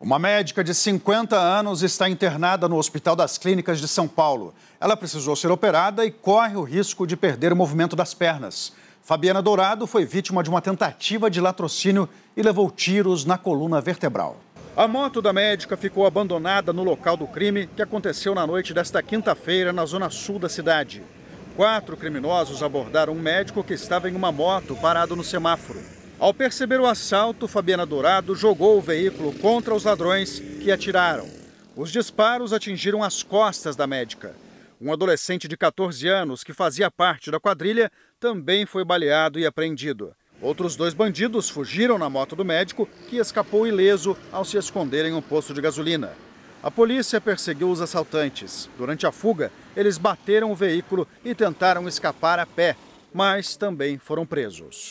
Uma médica de 50 anos está internada no Hospital das Clínicas de São Paulo. Ela precisou ser operada e corre o risco de perder o movimento das pernas. Fabiana Dourado foi vítima de uma tentativa de latrocínio e levou tiros na coluna vertebral. A moto da médica ficou abandonada no local do crime que aconteceu na noite desta quinta-feira na zona sul da cidade. Quatro criminosos abordaram um médico que estava em uma moto parado no semáforo. Ao perceber o assalto, Fabiana Dourado jogou o veículo contra os ladrões que atiraram. Os disparos atingiram as costas da médica. Um adolescente de 14 anos que fazia parte da quadrilha também foi baleado e apreendido. Outros dois bandidos fugiram na moto do médico, que escapou ileso ao se esconder em um posto de gasolina. A polícia perseguiu os assaltantes. Durante a fuga, eles bateram o veículo e tentaram escapar a pé, mas também foram presos.